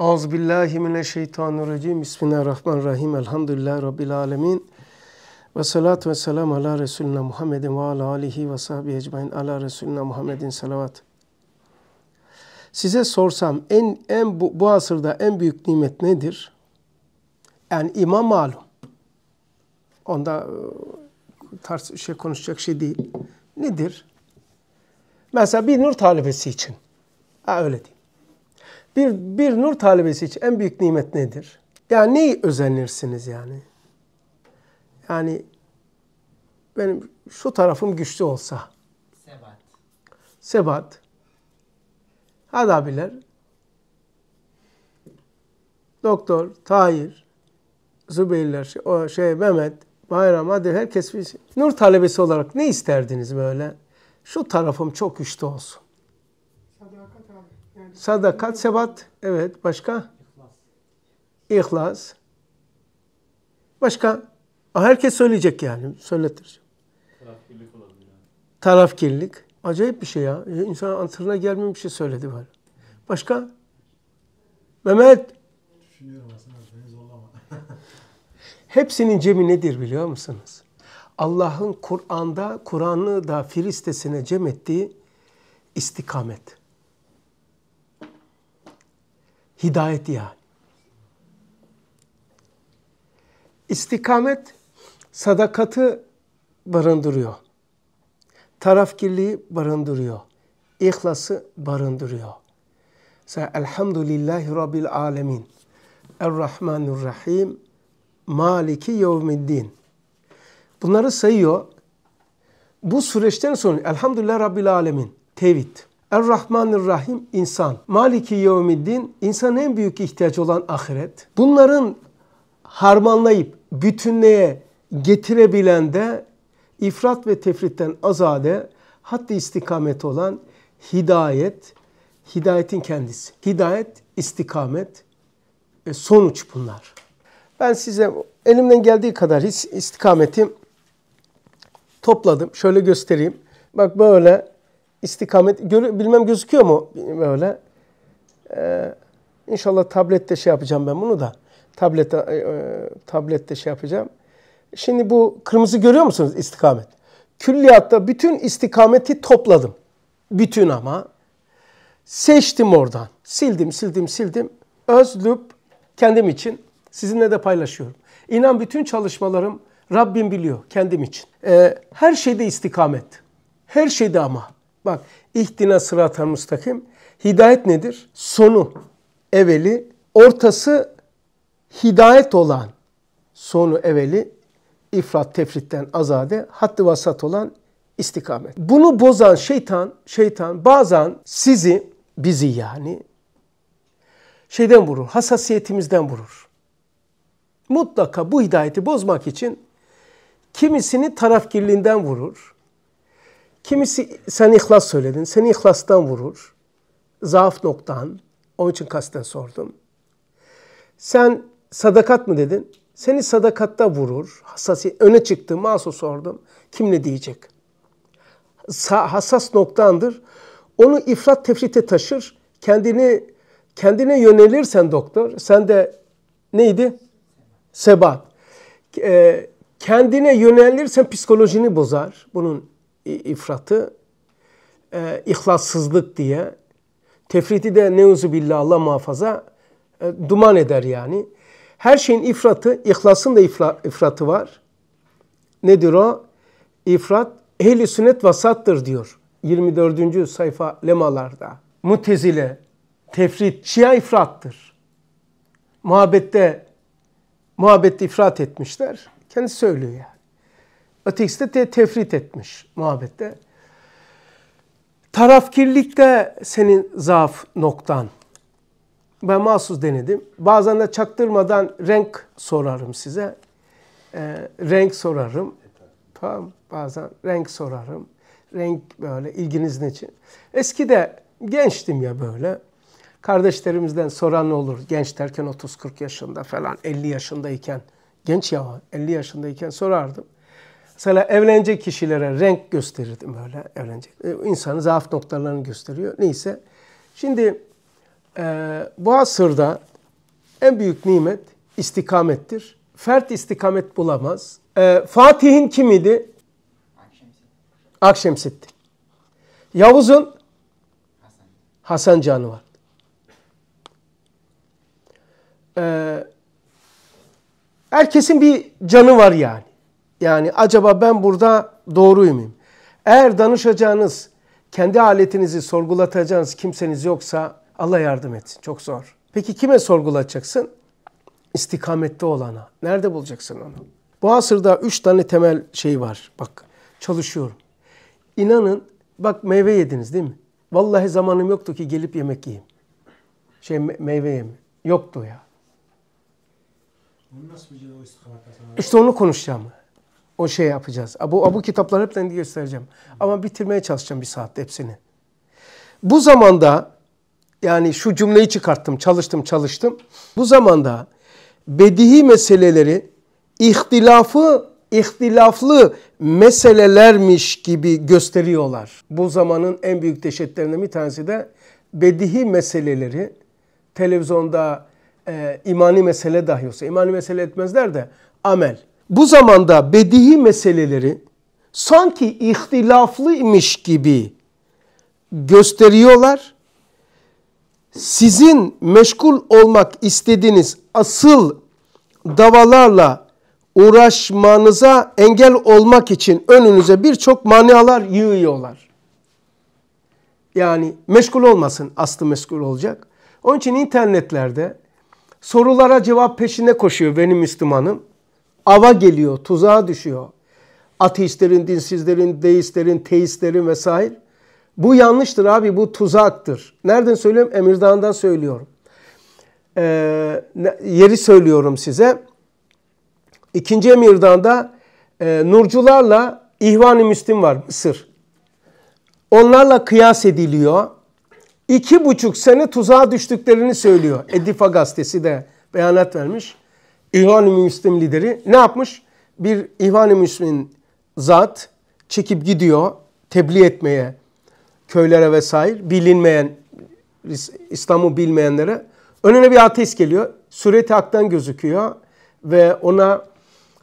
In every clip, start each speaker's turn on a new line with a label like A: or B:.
A: Ağız billahi mineşşeytanirracim. Bismillahirrahmanirrahim. Elhamdülillahi rabbil alamin. Ve salatu ve selam ala Resulüne Muhammedin ve ala alihi ve sahbihi ecmain. Ala Resulüne Muhammedin salavat. Size sorsam en en bu, bu asırda en büyük nimet nedir? Yani imam malum. Onda e, tarz şey konuşacak şey değil. Nedir? Mesela bir nur talebesi için. Ha öyle değil. Bir, bir nur talebesi için en büyük nimet nedir? Yani neyi özenirsiniz yani? Yani benim şu tarafım güçlü olsa. Sebat. Sebat. Hadi abiler. Doktor, Tahir, Zübeyirler, şey, o şey Mehmet, Bayram, hadi herkes bir şey. Nur talebesi olarak ne isterdiniz böyle? Şu tarafım çok güçlü olsun. Sadakat, sebat. Evet. Başka? İhlas. Başka? Herkes söyleyecek yani. Söyletir. Tarafkirlik Acayip bir şey ya. İnsan hatırına gelmeyen bir şey söyledi var. Başka? Mehmet. Hepsinin cebi nedir biliyor musunuz? Allah'ın Kur'an'da, Kur'an'ı da Filistesine cem ettiği istikamet. Hidayet yani. İstikamet sadakatı barındırıyor. Tarafkirliği barındırıyor. İhlası barındırıyor. Mesela Elhamdülillahi Rabbil Alemin. Errahmanirrahim. Maliki yevmiddin. Bunları sayıyor. Bu süreçten sonra Elhamdülillah Rabbil Alemin. Tevhid. Er-Rahmanir-Rahim insan. Maliki yevmiddin insanın en büyük ihtiyacı olan ahiret. Bunların harmanlayıp bütünlüğe getirebilen de ifrat ve tefritten azade hatta istikamet olan hidayet, hidayetin kendisi. Hidayet, istikamet, sonuç bunlar. Ben size elimden geldiği kadar his, istikameti topladım. Şöyle göstereyim. Bak böyle istikamet gör, bilmem gözüküyor mu böyle. Ee, inşallah tablette şey yapacağım ben bunu da. Tablette e, e, tablette şey yapacağım. Şimdi bu kırmızı görüyor musunuz istikamet? Külliyatta bütün istikameti topladım. Bütün ama seçtim oradan. Sildim, sildim, sildim. Özlüp kendim için sizinle de paylaşıyorum. İnan bütün çalışmalarım Rabbim biliyor kendim için. Ee, her şeyde istikamet. Her şeyde ama. Bak ihtina sıratel müstakim. Hidayet nedir? Sonu, eveli, ortası hidayet olan, sonu, eveli, ifrat, tefritten azade, haddi vasat olan istikamet. Bunu bozan şeytan, şeytan bazen sizi, bizi yani şeyden vurur, hassasiyetimizden vurur. Mutlaka bu hidayeti bozmak için kimisini tarafkirliğinden vurur, Kimisi sen ihlas söyledin, seni ihlastan vurur. Zaaf noktan, onun için kasten sordum. Sen sadakat mı dedin? Seni sadakatta vurur. hassas, öne çıktı, masu sordum. Kim ne diyecek? Sa hassas noktandır. Onu ifrat tefrite taşır. Kendini kendine yönelirsen doktor, sen de neydi? Sebat. Ee, kendine yönelirsen psikolojini bozar. Bunun ifratı e, ihlassızlık diye, tefriti de neuzu billah Allah muhafaza e, duman eder yani. Her şeyin ifratı, ihlasın da ifra, ifratı var. Nedir o? İfrat ehli sünnet vasattır diyor. 24. sayfa lemalarda. Mutezile, tefrit, şia ifrattır. Muhabbette, muhabbette ifrat etmişler. Kendi söylüyor yani. Ötekisi de te tefrit etmiş muhabbette. Tarafkirlik de senin zaaf noktan. Ben mahsus denedim. Bazen de çaktırmadan renk sorarım size. Ee, renk sorarım. Tamam bazen renk sorarım. Renk böyle ilginizin için. Eski de gençtim ya böyle. Kardeşlerimizden soran ne olur. Genç derken 30-40 yaşında falan 50 yaşındayken. Genç ya 50 yaşındayken sorardım. Mesela evlenecek kişilere renk gösterirdim böyle evlenecek. E, İnsanın zaaf noktalarını gösteriyor. Neyse. Şimdi e, bu asırda en büyük nimet istikamettir. Fert istikamet bulamaz. E, Fatih'in kimiydi? Akşemsitti. Yavuz'un Hasan. Hasan Can'ı var. Ee, herkesin bir canı var yani. Yani acaba ben burada doğru muyum? Eğer danışacağınız, kendi aletinizi sorgulatacağınız kimseniz yoksa Allah yardım etsin. Çok zor. Peki kime sorgulatacaksın? İstikamette olana. Nerede bulacaksın onu? Bu asırda üç tane temel şey var. Bak çalışıyorum. İnanın bak meyve yediniz değil mi? Vallahi zamanım yoktu ki gelip yemek yiyeyim. Şey me meyve yemi Yoktu ya. İşte onu konuşacağım. O şey yapacağız. Bu, bu kitapların hepsini göstereceğim. Ama bitirmeye çalışacağım bir saatte hepsini. Bu zamanda yani şu cümleyi çıkarttım, çalıştım, çalıştım. Bu zamanda bedihi meseleleri ihtilafı ihtilaflı meselelermiş gibi gösteriyorlar. Bu zamanın en büyük dehşetlerinden bir tanesi de bedihi meseleleri televizyonda e, imani mesele dahi olsa, imani mesele etmezler de amel bu zamanda bedihi meseleleri sanki ihtilaflıymış gibi gösteriyorlar. Sizin meşgul olmak istediğiniz asıl davalarla uğraşmanıza engel olmak için önünüze birçok manalar yığıyorlar. Yani meşgul olmasın, aslı meşgul olacak. Onun için internetlerde sorulara cevap peşine koşuyor benim Müslümanım ava geliyor, tuzağa düşüyor. Ateistlerin, dinsizlerin, deistlerin, teistlerin vesaire. Bu yanlıştır abi, bu tuzaktır. Nereden söylüyorum? Emirdağ'dan söylüyorum. Ee, yeri söylüyorum size. İkinci Emirdağ'da e, Nurcularla İhvan-ı Müslim var, Mısır. Onlarla kıyas ediliyor. İki buçuk sene tuzağa düştüklerini söylüyor. Edifa gazetesi de beyanat vermiş. İhvan-ı Müslim lideri ne yapmış? Bir İhvan-ı Müslim zat çekip gidiyor tebliğ etmeye köylere vesaire bilinmeyen İslam'ı bilmeyenlere önüne bir ateist geliyor. Sureti haktan gözüküyor ve ona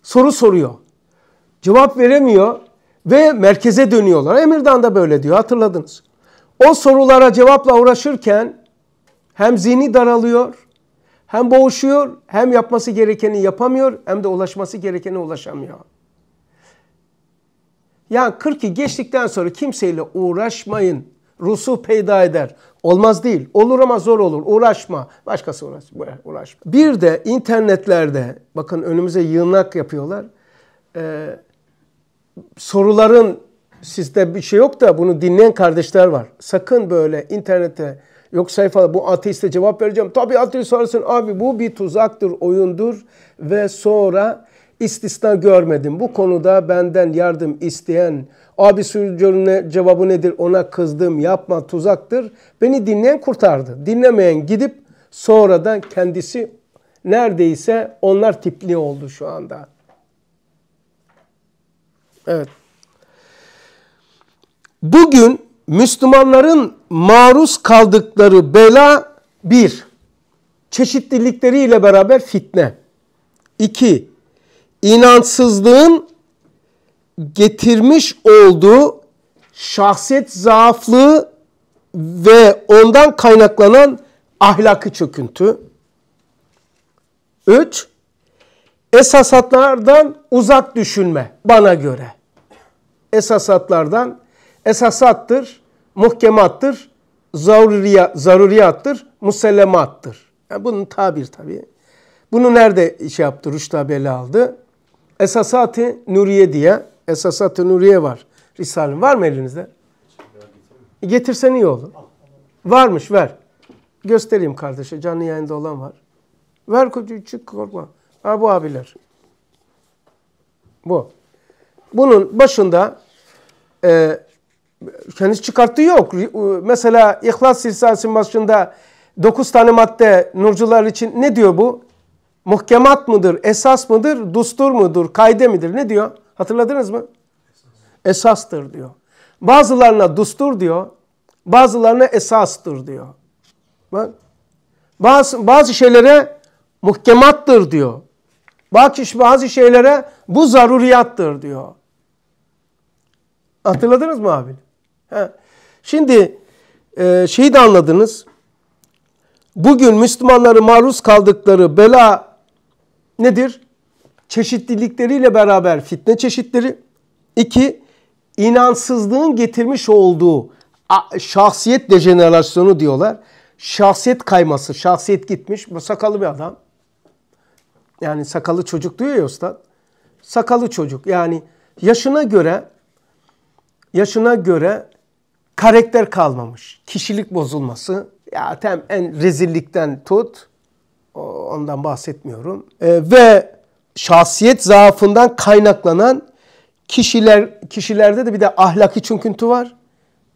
A: soru soruyor. Cevap veremiyor ve merkeze dönüyorlar. Emirdan da böyle diyor hatırladınız. O sorulara cevapla uğraşırken hem zihni daralıyor hem boğuşuyor, hem yapması gerekeni yapamıyor, hem de ulaşması gerekene ulaşamıyor. Yani 42 geçtikten sonra kimseyle uğraşmayın. Rusu peyda eder. Olmaz değil. Olur ama zor olur. Uğraşma. Başkası uğraş, uğraşma. Bir de internetlerde bakın önümüze yığınak yapıyorlar. Ee, soruların sizde bir şey yok da bunu dinleyen kardeşler var. Sakın böyle internete Yok sayfa bu ateiste cevap vereceğim. Tabi ateist sorarsın abi bu bir tuzaktır, oyundur ve sonra istisna görmedim. Bu konuda benden yardım isteyen abi sürücünün cevabı nedir ona kızdım yapma tuzaktır. Beni dinleyen kurtardı. Dinlemeyen gidip sonradan kendisi neredeyse onlar tipli oldu şu anda. Evet. Bugün Müslümanların maruz kaldıkları bela bir, çeşitlilikleriyle beraber fitne. İki, inansızlığın getirmiş olduğu şahsiyet zaaflığı ve ondan kaynaklanan ahlakı çöküntü. Üç, esasatlardan uzak düşünme bana göre. Esasatlardan, esasattır muhkemattır, zaruriya, zaruriyattır, musellemattır. Yani bunun tabir tabii. Bunu nerede şey yaptı? Rüştü ele aldı. Esasat-ı Nuriye diye. Esasat-ı Nuriye var. Risale'nin var mı elinizde? Getirsen iyi olur. Varmış ver. Göstereyim kardeşe. Canlı yayında olan var. Ver çık korkma. Ha bu abiler. Bu. Bunun başında e, kendisi çıkarttı yok. Mesela İhlas Silsilesi başında 9 tane madde nurcular için ne diyor bu? Muhkemat mıdır, esas mıdır, dustur mudur, kayde midir ne diyor? Hatırladınız mı? Esastır diyor. Bazılarına dustur diyor, bazılarına esastır diyor. Bak, bazı, bazı şeylere muhkemattır diyor. Bak bazı şeylere bu zaruriyattır diyor. Hatırladınız mı abi? Şimdi e, şeyi de anladınız. Bugün Müslümanları maruz kaldıkları bela nedir? Çeşitlilikleriyle beraber fitne çeşitleri. İki, inansızlığın getirmiş olduğu şahsiyet dejenerasyonu diyorlar. Şahsiyet kayması, şahsiyet gitmiş. sakalı bir adam. Yani sakalı çocuk diyor ya usta. Sakalı çocuk. Yani yaşına göre yaşına göre karakter kalmamış. Kişilik bozulması. Ya tem en rezillikten tut. Ondan bahsetmiyorum. E, ve şahsiyet zaafından kaynaklanan kişiler kişilerde de bir de ahlaki çöküntü var.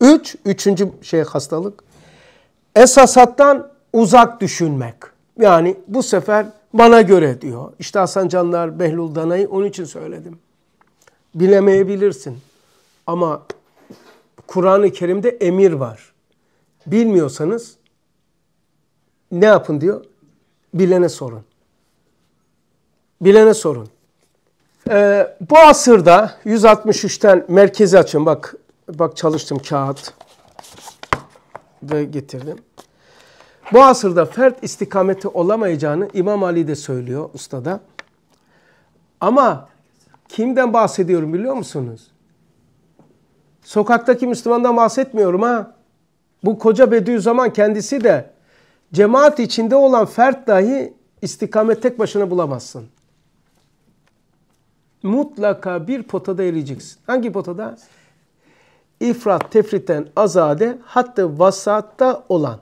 A: Üç, üçüncü şey hastalık. Esasattan uzak düşünmek. Yani bu sefer bana göre diyor. İşte Hasan Canlar, Behlul Danay'ı onun için söyledim. Bilemeyebilirsin. Ama Kur'an-ı Kerim'de emir var. Bilmiyorsanız ne yapın diyor? Bilene sorun. Bilene sorun. Ee, bu asırda 163'ten merkezi açın. Bak bak çalıştım kağıt ve getirdim. Bu asırda fert istikameti olamayacağını İmam Ali de söylüyor ustada. Ama kimden bahsediyorum biliyor musunuz? Sokaktaki Müslümandan bahsetmiyorum ha. Bu koca Bediüzzaman kendisi de cemaat içinde olan fert dahi istikamet tek başına bulamazsın. Mutlaka bir potada eriyeceksin. Hangi potada? İfrat, tefritten, azade, hatta vasatta olan.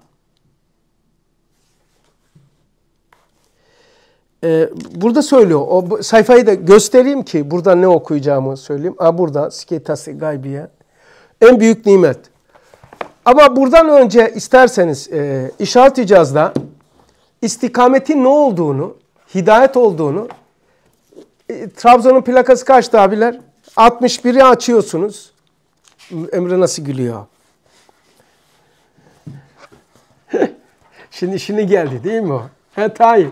A: Ee, burada söylüyor. O sayfayı da göstereyim ki burada ne okuyacağımı söyleyeyim. Aa, burada Siketasi Gaybiye. En büyük nimet. Ama buradan önce isterseniz e, işaret da istikametin ne olduğunu, hidayet olduğunu, e, Trabzon'un plakası kaçtı abiler? 61'i açıyorsunuz. Emre nasıl gülüyor? şimdi şimdi geldi değil mi o? He tayyip.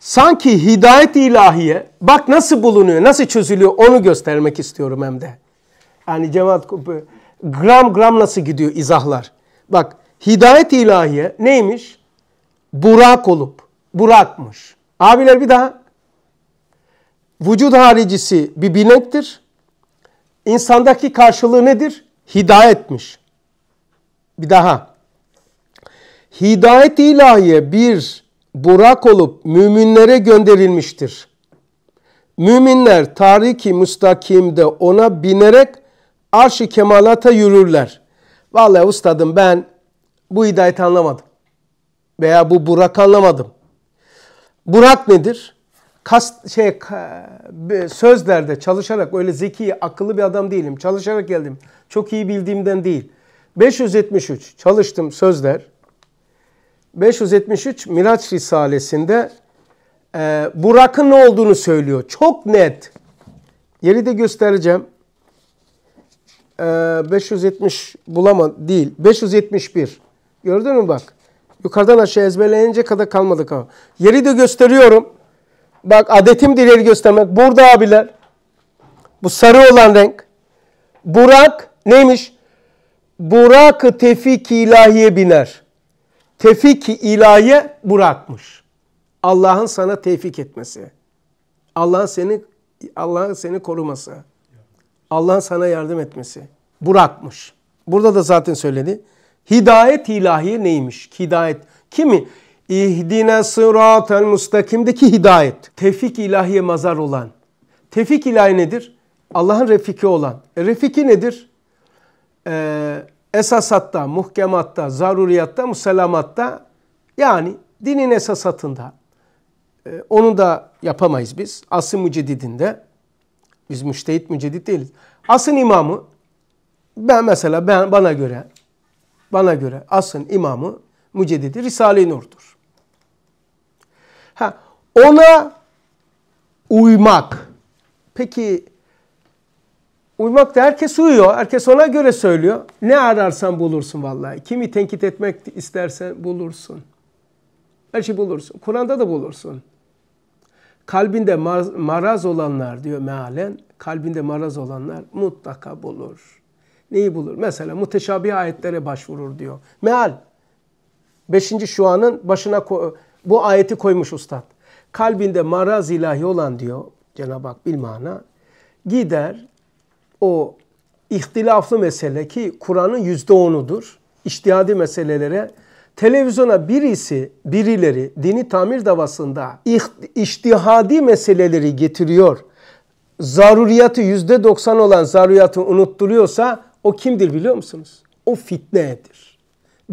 A: Sanki hidayet ilahiye bak nasıl bulunuyor, nasıl çözülüyor onu göstermek istiyorum hem de. Yani cemaat gram gram nasıl gidiyor izahlar. Bak hidayet ilahiye neymiş? Burak olup Burak'mış. Abiler bir daha. Vücut haricisi bir binektir. İnsandaki karşılığı nedir? Hidayetmiş. Bir daha. Hidayet ilahiye bir burak olup müminlere gönderilmiştir. Müminler tariki müstakimde ona binerek arş-ı kemalata yürürler. Vallahi ustadım ben bu hidayeti anlamadım. Veya bu Burak anlamadım. Burak nedir? Kast, şey, sözlerde çalışarak öyle zeki, akıllı bir adam değilim. Çalışarak geldim. Çok iyi bildiğimden değil. 573 çalıştım sözler. 573 Miraç Risalesi'nde e, Burak'ın ne olduğunu söylüyor. Çok net. Yeri de göstereceğim. 570 ee, bulama değil. 571. Gördün mü bak. Yukarıdan aşağı ezberleyince kadar kalmadı kafa. Yeri de gösteriyorum. Bak adetim ileri göstermek. Burada abiler. Bu sarı olan renk. Burak neymiş? burak tefik ilahiye biner. Tefik ilahiye Burak'mış. Allah'ın sana tevfik etmesi. Allah'ın seni Allah'ın seni koruması. Allah'ın sana yardım etmesi. Burak'mış. Burada da zaten söyledi. Hidayet ilahiye neymiş? Hidayet. Kimi? İhdine sıratel mustakimdeki hidayet. Tevfik ilahiye mazar olan. Tevfik ilahi nedir? Allah'ın refiki olan. E, refiki nedir? Ee, esasatta, muhkematta, zaruriyatta, muselamatta yani dinin esasatında. Ee, onu da yapamayız biz. Asıl mücedidinde. Biz müştehit mücedit değiliz. Asın imamı ben mesela ben bana göre bana göre asın imamı mücedidi Risale-i Nur'dur. Ha, ona uymak. Peki uymak da herkes uyuyor. Herkes ona göre söylüyor. Ne ararsan bulursun vallahi. Kimi tenkit etmek istersen bulursun. Her şeyi bulursun. Kur'an'da da bulursun. Kalbinde maraz olanlar diyor mealen, kalbinde maraz olanlar mutlaka bulur. Neyi bulur? Mesela muteşabih ayetlere başvurur diyor. Meal. Beşinci şuanın başına bu ayeti koymuş ustad. Kalbinde maraz ilahi olan diyor Cenab-ı Hak bilmana gider o ihtilaflı mesele ki Kur'an'ın yüzde onudur. İçtihadi meselelere televizyona birisi, birileri dini tamir davasında iştihadi meseleleri getiriyor, zaruriyatı yüzde doksan olan zaruriyatı unutturuyorsa o kimdir biliyor musunuz? O fitnedir.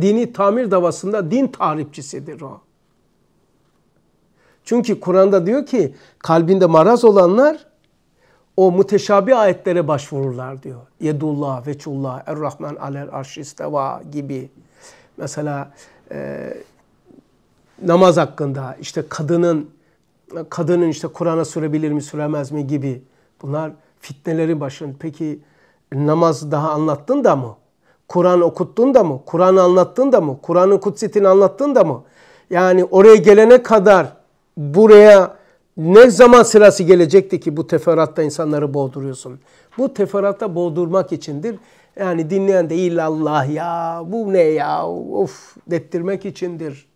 A: Dini tamir davasında din tahripçisidir o. Çünkü Kur'an'da diyor ki kalbinde maraz olanlar o müteşabi ayetlere başvururlar diyor. Yedullah, Veçullah, Errahman alel arşisteva gibi. Mesela e, namaz hakkında işte kadının kadının işte Kur'an'a sürebilir mi süremez mi gibi bunlar fitneleri başın. Peki namaz daha anlattın da mı? Kur'an okuttun da mı? Kur'an anlattın da mı? Kur'an'ın kutsitini anlattın da mı? Yani oraya gelene kadar buraya ne zaman sırası gelecekti ki bu teferatta insanları boğduruyorsun? Bu teferatta boğdurmak içindir. Yani dinleyen de illallah ya bu ne ya of dettirmek içindir.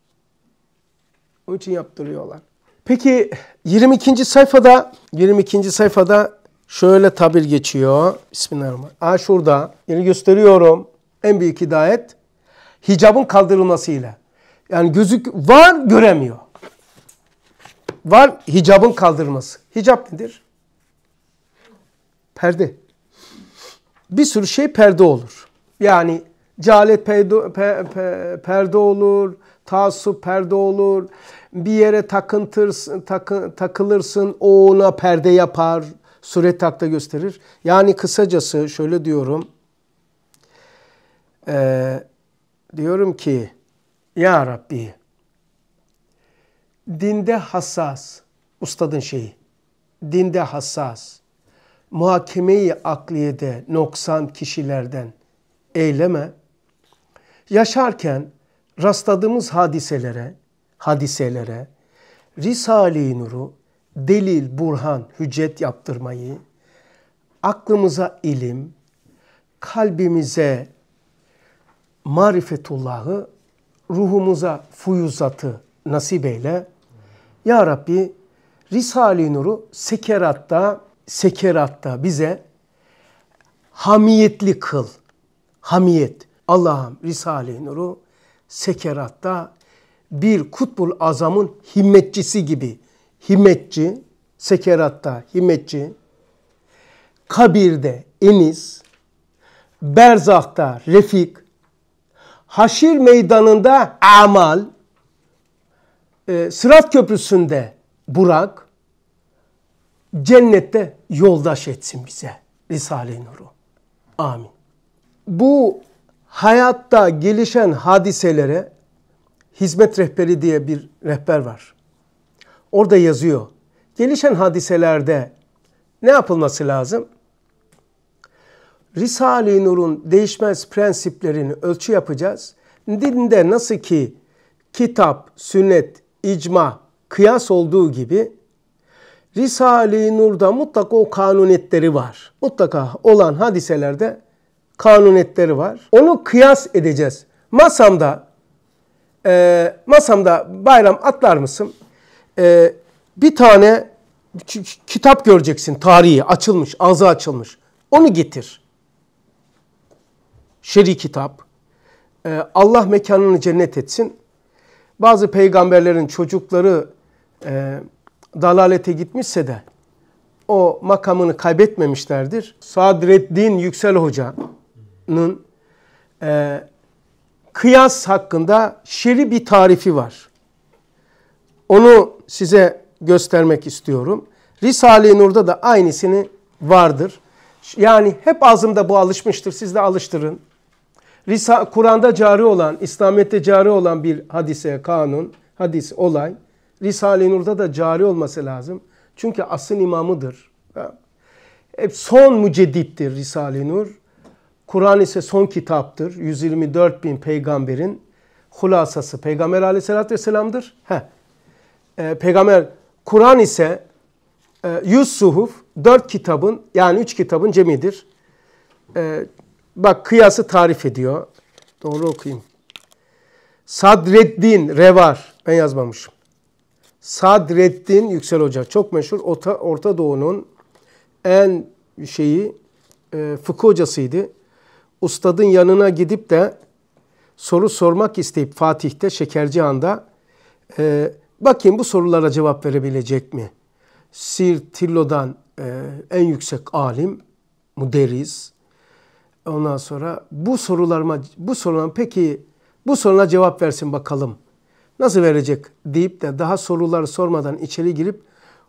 A: Onun için yaptırıyorlar. Peki 22. sayfada 22. sayfada şöyle tabir geçiyor. Bismillahirrahmanirrahim. Aa şurada yine gösteriyorum. En büyük hidayet hicabın kaldırılmasıyla. Yani gözük var göremiyor. Var hicabın kaldırılması. Hicap nedir? Perde bir sürü şey perde olur. Yani cehalet perde, perde olur, taassup perde olur. Bir yere takıntırsın, takı, takılırsın, o ona perde yapar, suret hakta gösterir. Yani kısacası şöyle diyorum. E, diyorum ki, Ya Rabbi, dinde hassas, ustadın şeyi, dinde hassas, muhakemeyi akliyede noksan kişilerden eyleme. Yaşarken rastladığımız hadiselere, hadiselere Risale-i Nur'u delil, burhan, hüccet yaptırmayı, aklımıza ilim, kalbimize marifetullahı, ruhumuza fuyuzatı nasip eyle. Ya Rabbi Risale-i Nur'u sekeratta sekeratta bize hamiyetli kıl. Hamiyet. Allah'ım Risale-i Nur'u sekeratta bir kutbul azamın himmetçisi gibi. Himmetçi, sekeratta himmetçi, kabirde eniz, berzahta refik, haşir meydanında amal, ee, sırat köprüsünde burak, cennette yoldaş etsin bize. Risale-i Nur'u. Amin. Bu hayatta gelişen hadiselere hizmet rehberi diye bir rehber var. Orada yazıyor. Gelişen hadiselerde ne yapılması lazım? Risale-i Nur'un değişmez prensiplerini ölçü yapacağız. Dinde nasıl ki kitap, sünnet, icma, kıyas olduğu gibi Risale-i Nur'da mutlaka o kanunetleri var. Mutlaka olan hadiselerde kanunetleri var. Onu kıyas edeceğiz. Masamda e, masamda bayram atlar mısın? E, bir tane kitap göreceksin tarihi açılmış, ağzı açılmış. Onu getir. Şer'i kitap. E, Allah mekanını cennet etsin. Bazı peygamberlerin çocukları e, dalalete gitmişse de o makamını kaybetmemişlerdir. Sadreddin Yüksel Hoca'nın e, kıyas hakkında şiri bir tarifi var. Onu size göstermek istiyorum. Risale-i Nur'da da aynısını vardır. Yani hep ağzımda bu alışmıştır. Siz de alıştırın. Kur'an'da cari olan, İslamiyet'te cari olan bir hadise, kanun, hadis, olay. Risale-i Nur'da da cari olması lazım. Çünkü asıl imamıdır. Hep son müceddittir Risale-i Nur. Kur'an ise son kitaptır. 124 bin peygamberin hulasası Peygamber aleyhissalatü vesselam'dır. Heh. E, ee, Peygamber Kur'an ise e, 100 suhuf, 4 kitabın yani 3 kitabın cemidir. E, bak kıyası tarif ediyor. Doğru okuyayım. Sadreddin Revar. Ben yazmamışım. Sadreddin Yüksel Hoca çok meşhur Orta, Orta Doğu'nun en şeyi e, fıkıh hocasıydı. Ustadın yanına gidip de soru sormak isteyip Fatih'te Şekercihan'da e, bakayım bu sorulara cevap verebilecek mi? Sir Tillo'dan e, en yüksek alim, Muderiz. Ondan sonra bu sorularıma bu sorulan peki bu soruna cevap versin bakalım.'' nasıl verecek deyip de daha sorular sormadan içeri girip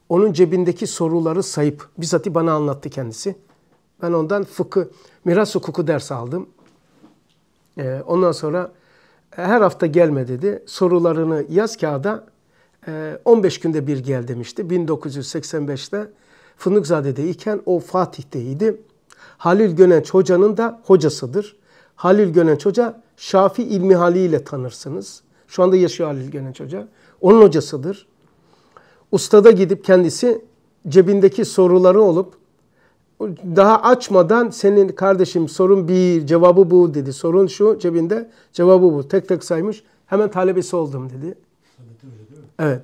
A: onun cebindeki soruları sayıp bizzat bana anlattı kendisi. Ben ondan fıkı, miras hukuku ders aldım. Ee, ondan sonra e, her hafta gelme dedi. Sorularını yaz kağıda. 15 e, günde bir gel demişti. 1985'te Fındıkzade'de iken o Fatih'teydi. Halil Gönenç Hoca'nın da hocasıdır. Halil Gönenç Hoca Şafi İlmihali ile tanırsınız. Şu anda yaşıyor Halil Genç Hoca. Onun hocasıdır. Ustada gidip kendisi cebindeki soruları olup daha açmadan senin kardeşim sorun bir cevabı bu dedi. Sorun şu cebinde cevabı bu. Tek tek saymış. Hemen talebesi oldum dedi. Evet.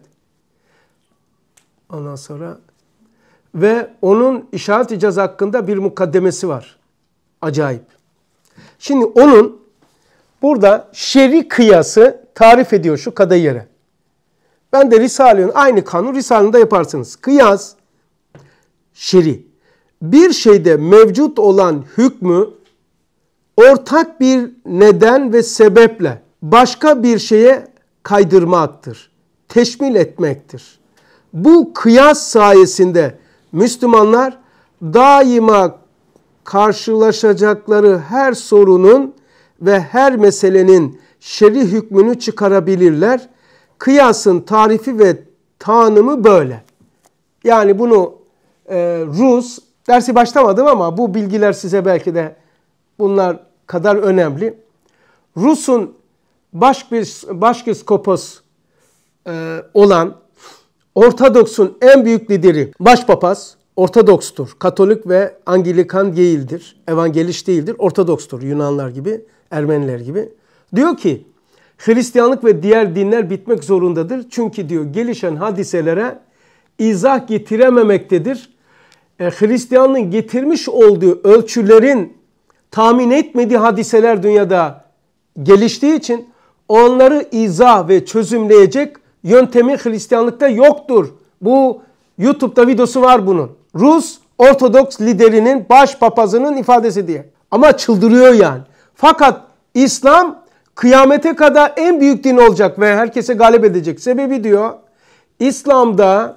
A: Ondan sonra ve onun işaret icaz hakkında bir mukaddemesi var. Acayip. Şimdi onun burada şeri kıyası tarif ediyor şu kadayere. Ben de Risale'nin aynı kanun Risale'nde yaparsınız. Kıyas, şeri. Bir şeyde mevcut olan hükmü ortak bir neden ve sebeple başka bir şeye kaydırmaktır. Teşmil etmektir. Bu kıyas sayesinde Müslümanlar daima karşılaşacakları her sorunun ve her meselenin şer'i hükmünü çıkarabilirler. Kıyasın tarifi ve tanımı böyle. Yani bunu e, Rus, dersi başlamadım ama bu bilgiler size belki de bunlar kadar önemli. Rus'un başbis, başkiskopos e, olan Ortodoks'un en büyük lideri başpapaz Ortodokstur. Katolik ve Anglikan değildir. Evangeliş değildir. Ortodokstur Yunanlar gibi, Ermeniler gibi. Diyor ki Hristiyanlık ve diğer dinler bitmek zorundadır. Çünkü diyor gelişen hadiselere izah getirememektedir. E, Hristiyanlığın getirmiş olduğu ölçülerin tahmin etmediği hadiseler dünyada geliştiği için onları izah ve çözümleyecek yöntemi Hristiyanlıkta yoktur. Bu YouTube'da videosu var bunun. Rus Ortodoks liderinin, baş papazının ifadesi diye. Ama çıldırıyor yani. Fakat İslam kıyamete kadar en büyük din olacak ve herkese galip edecek. Sebebi diyor İslam'da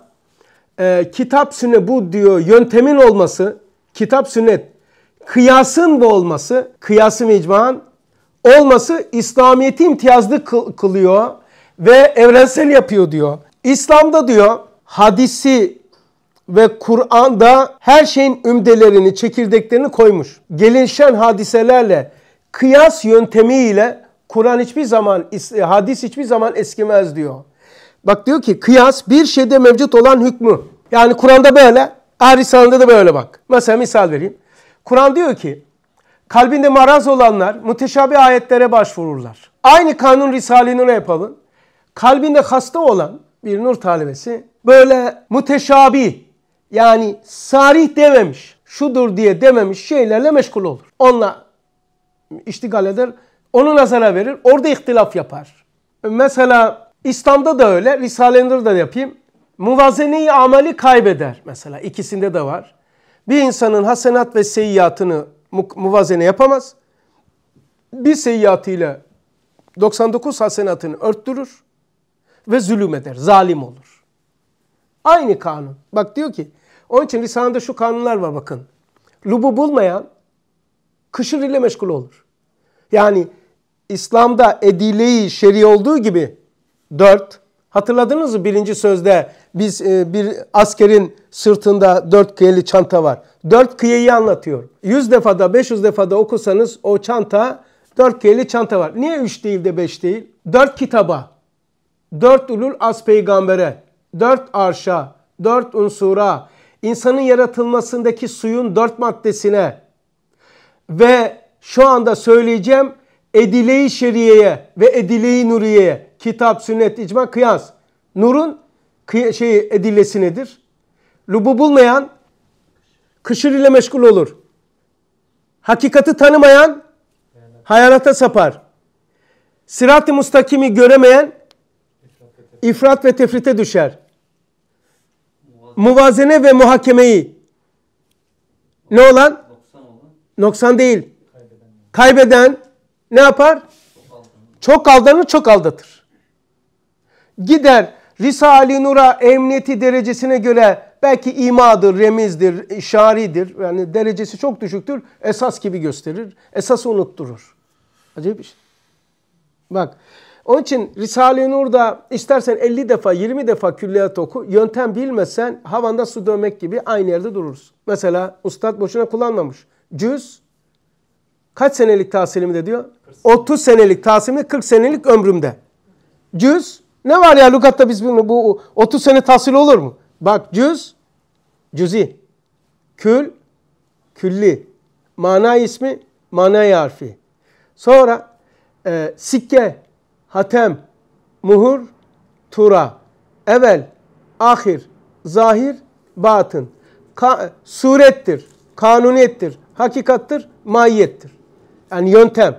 A: e, kitap sünnet bu diyor yöntemin olması, kitap sünnet kıyasın bu olması, kıyası mecmuan olması İslamiyet'i imtiyazlı kıl, kılıyor ve evrensel yapıyor diyor. İslam'da diyor hadisi ve Kur'an'da her şeyin ümdelerini, çekirdeklerini koymuş. Gelişen hadiselerle, kıyas yöntemiyle Kur'an hiçbir zaman, e, hadis hiçbir zaman eskimez diyor. Bak diyor ki kıyas bir şeyde mevcut olan hükmü. Yani Kur'an'da böyle, her da böyle bak. Mesela misal vereyim. Kur'an diyor ki kalbinde maraz olanlar müteşabi ayetlere başvururlar. Aynı kanun Risale'nin ne yapalım? Kalbinde hasta olan bir nur talebesi böyle müteşabi yani sarih dememiş, şudur diye dememiş şeylerle meşgul olur. Onunla iştigal eder Onuna zarar verir. Orada ihtilaf yapar. Mesela İslam'da da öyle. Risale'nde de yapayım. Muvazene-i amali kaybeder mesela. ikisinde de var. Bir insanın hasenat ve seyyiatını mu muvazene yapamaz. Bir seyyiatıyla 99 hasenatını örttürür ve zulüm eder, zalim olur. Aynı kanun. Bak diyor ki, onun için Risale'de şu kanunlar var bakın. Lubu bulmayan kışır ile meşgul olur. Yani İslam'da edileyi şer'i olduğu gibi 4. Hatırladınız mı birinci sözde biz e, bir askerin sırtında 4 kıyeli çanta var. 4 kıyeyi anlatıyor. 100 defada 500 defada okusanız o çanta 4 kıyeli çanta var. Niye 3 değil de 5 değil? 4 kitaba, 4 ulul as peygambere, 4 arşa, 4 unsura, insanın yaratılmasındaki suyun 4 maddesine ve şu anda söyleyeceğim edile-i şeriyeye ve edile-i nuriyeye kitap, sünnet, icma, kıyas. Nurun şeyi şey, edilesi nedir? Lubu bulmayan kışır ile meşgul olur. Hakikati tanımayan hayalata sapar. Sirat-ı mustakimi göremeyen ifrat ve tefrite düşer. Muvazene ve muhakemeyi ne olan? Noksan değil. Kaybeden ne yapar? Çok aldanır, çok aldatır. Gider Risale-i Nur'a emniyeti derecesine göre belki imadır, remizdir, şaridir. Yani derecesi çok düşüktür. Esas gibi gösterir. Esas unutturur. Acayip bir şey. Bak onun için Risale-i Nur'da istersen 50 defa 20 defa külliyat oku. Yöntem bilmesen havanda su dövmek gibi aynı yerde dururuz. Mesela ustad boşuna kullanmamış. Cüz Kaç senelik tahsilimde diyor? 30 senelik tahsilimde 40 senelik ömrümde. Cüz. Ne var ya Lukat'ta biz bunu bu 30 sene tahsil olur mu? Bak cüz. Cüzi. Kül. Külli. Mana ismi. Mana harfi. Sonra e, sikke. Hatem. Muhur. Tura. Evel. Ahir. Zahir. Batın. Ka surettir. Kanuniyettir. Hakikattır. Maiyettir. Yani yöntem.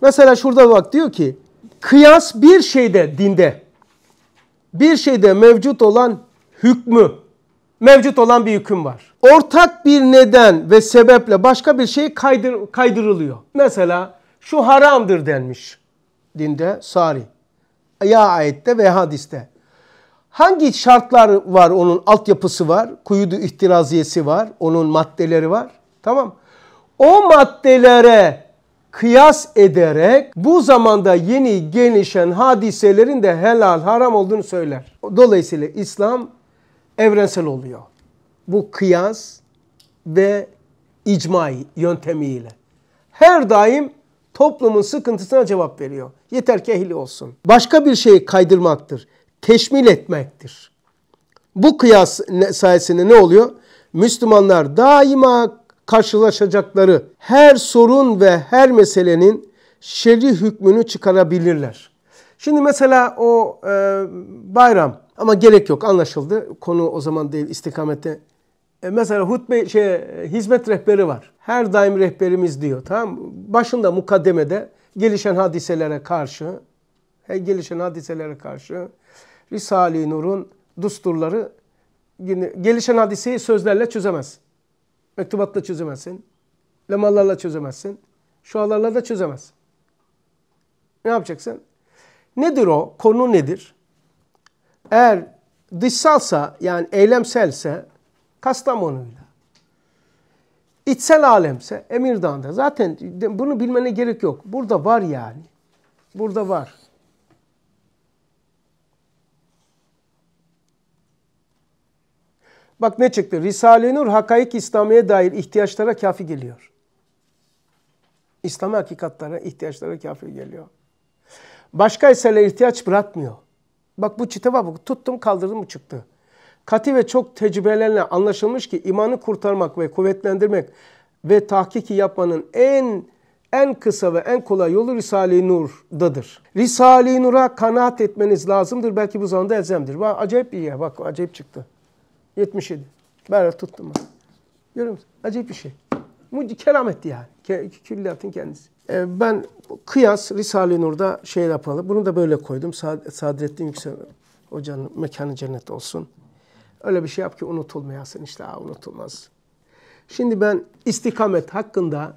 A: Mesela şurada bak diyor ki kıyas bir şeyde dinde bir şeyde mevcut olan hükmü mevcut olan bir hüküm var. Ortak bir neden ve sebeple başka bir şey kaydır, kaydırılıyor. Mesela şu haramdır denmiş dinde sari ya ayette ve hadiste. Hangi şartlar var onun altyapısı var? Kuyudu ihtiraziyesi var. Onun maddeleri var. Tamam. O maddelere kıyas ederek bu zamanda yeni gelişen hadiselerin de helal haram olduğunu söyler. Dolayısıyla İslam evrensel oluyor. Bu kıyas ve icmai yöntemiyle. Her daim toplumun sıkıntısına cevap veriyor. Yeter ki ehli olsun. Başka bir şeyi kaydırmaktır. Teşmil etmektir. Bu kıyas sayesinde ne oluyor? Müslümanlar daima karşılaşacakları her sorun ve her meselenin şer'i hükmünü çıkarabilirler. Şimdi mesela o e, bayram ama gerek yok anlaşıldı. Konu o zaman değil istikamette. E mesela hutbe şey hizmet rehberi var. Her daim rehberimiz diyor tamam Başında mukaddemede gelişen hadiselere karşı gelişen hadiselere karşı Risale-i Nur'un dusturları gelişen hadiseyi sözlerle çözemez. Mektubatla çözemezsin. Lemalarla çözemezsin. Şualarla da çözemezsin. Ne yapacaksın? Nedir o? Konu nedir? Eğer dışsalsa yani eylemselse Kastamonu'yla. İçsel alemse Emirdağ'da. Zaten bunu bilmene gerek yok. Burada var yani. Burada var. Bak ne çıktı? Risale-i Nur hakaik İslamiye dair ihtiyaçlara kafi geliyor. İslami hakikatlara, ihtiyaçlara kafi geliyor. Başka eserlere ihtiyaç bırakmıyor. Bak bu kitaba bu Tuttum kaldırdım bu çıktı. Kati ve çok tecrübelerle anlaşılmış ki imanı kurtarmak ve kuvvetlendirmek ve tahkiki yapmanın en en kısa ve en kolay yolu Risale-i Nur'dadır. Risale-i Nur'a kanaat etmeniz lazımdır. Belki bu zamanda elzemdir. Bak acayip yer. Bak acayip çıktı. 77. Böyle tuttum ben. Görüyor musun? Acayip bir şey. Mucci kerametti yani. Ke külliyatın kendisi. Ee, ben kıyas Risale-i Nur'da şey yapalım. Bunu da böyle koydum. Sadrettin Yüksel Hoca'nın mekanı cennet olsun. Öyle bir şey yap ki unutulmayasın işte. Ha, unutulmaz. Şimdi ben istikamet hakkında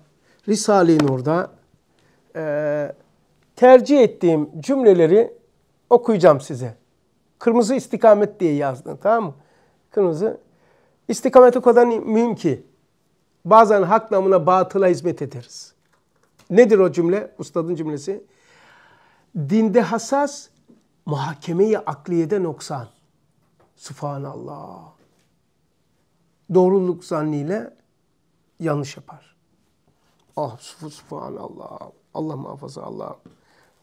A: Risale-i Nur'da e, tercih ettiğim cümleleri okuyacağım size. Kırmızı istikamet diye yazdım tamam mı? Kırmızı. İstikamet o kadar mühim ki bazen hak namına batıla hizmet ederiz. Nedir o cümle? Ustadın cümlesi. Dinde hassas, muhakemeyi akliyede noksan. Subhanallah. Doğruluk zanniyle yanlış yapar. Ah subhanallah. Allah muhafaza Allah.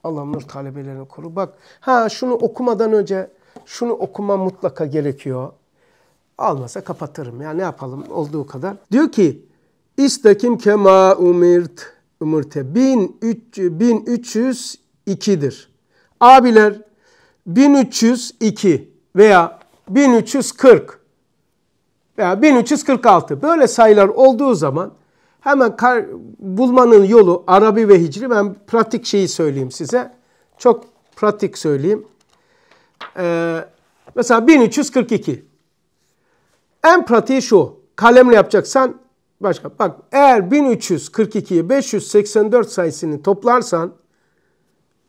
A: Allah nur talebelerini koru. Bak ha şunu okumadan önce şunu okuma mutlaka gerekiyor. Almasa kapatırım. Yani ne yapalım olduğu kadar. Diyor ki İstakim kema umirt umurte 1302'dir. Abiler 1302 veya 1340 veya 1346 böyle sayılar olduğu zaman hemen kar, bulmanın yolu Arabi ve Hicri. Ben pratik şeyi söyleyeyim size. Çok pratik söyleyeyim. Ee, mesela 1342 en pratiği şu. Kalemle yapacaksan başka. Bak eğer 1342'yi 584 sayısını toplarsan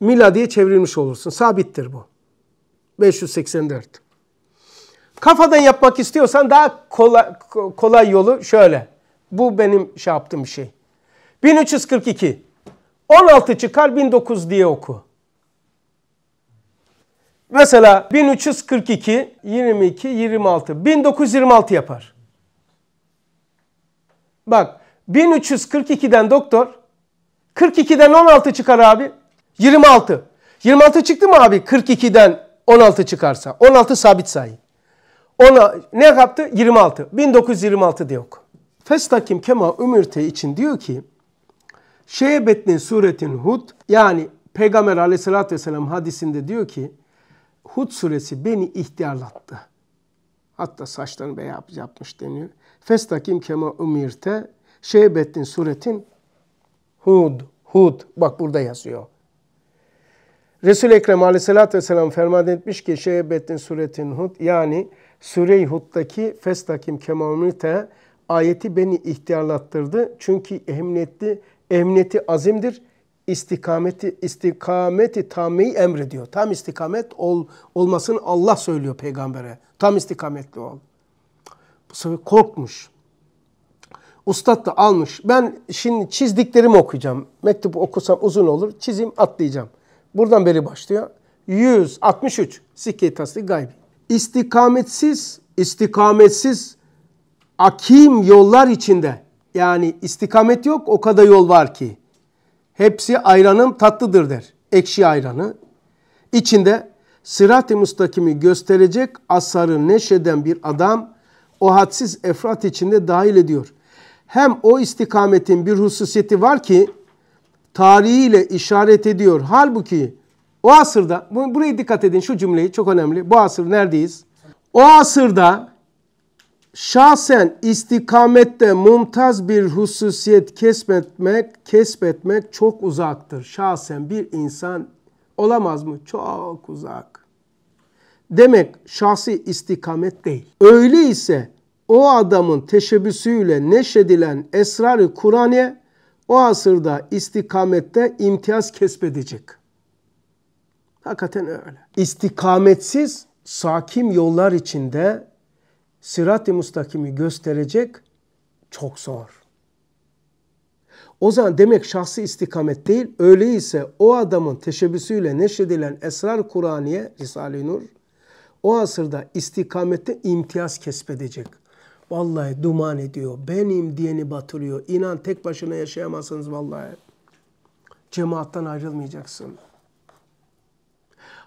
A: miladiye çevrilmiş olursun. Sabittir bu. 584. Kafadan yapmak istiyorsan daha kolay, kolay yolu şöyle. Bu benim şey yaptığım şey. 1342. 16 çıkar 19 diye oku. Mesela 1342, 22, 26. 1926 yapar. Bak 1342'den doktor 42'den 16 çıkar abi. 26. 26 çıktı mı abi? 42'den 16 çıkarsa. 16 sabit sayı. Ona, ne yaptı? 26. 1926 de yok. Festakim kema ümürte için diyor ki Şeyebetnin suretin hud yani Peygamber Aleyhisselatü vesselam hadisinde diyor ki Hud suresi beni ihtiyarlattı. Hatta saçlarını beyaz yapmış deniyor. Festakim kema umirte şeybettin suretin Hud, Hud. Bak burada yazıyor. Resul-i Ekrem aleyhissalatü vesselam ferman etmiş ki şeybettin suretin Hud yani Sure-i Hud'daki festakim kema umirte ayeti beni ihtiyarlattırdı. Çünkü emniyetli, emniyeti azimdir istikameti istikameti tameyi emrediyor. Tam istikamet ol, olmasını Allah söylüyor peygambere. Tam istikametli ol. Bu sefer korkmuş. Ustad da almış. Ben şimdi çizdiklerimi okuyacağım. Mektup okusam uzun olur. Çizim atlayacağım. Buradan beri başlıyor. 163. Sikke gaybi. İstikametsiz, istikametsiz akim yollar içinde. Yani istikamet yok o kadar yol var ki. Hepsi ayranım tatlıdır der. Ekşi ayranı. İçinde sırat-ı müstakimi gösterecek asarı neşeden bir adam o hadsiz efrat içinde dahil ediyor. Hem o istikametin bir hususiyeti var ki tarihiyle işaret ediyor. Halbuki o asırda, burayı dikkat edin şu cümleyi çok önemli. Bu asır neredeyiz? O asırda şahsen istikamette mumtaz bir hususiyet kesmetmek, kesbetmek çok uzaktır. Şahsen bir insan olamaz mı? Çok uzak. Demek şahsi istikamet değil. Öyleyse o adamın teşebbüsüyle neşedilen esrarı Kur'an'e o asırda istikamette imtiyaz kesbedecek. Hakikaten öyle. İstikametsiz sakin yollar içinde sirat-i mustakimi gösterecek çok zor. O zaman demek şahsi istikamet değil, öyleyse o adamın teşebbüsüyle neşredilen Esrar Kur'aniye, Risale-i Nur, o asırda istikamette imtiyaz kesbedecek. Vallahi duman ediyor, benim diyeni batırıyor. İnan tek başına yaşayamazsınız vallahi. Cemaattan ayrılmayacaksın.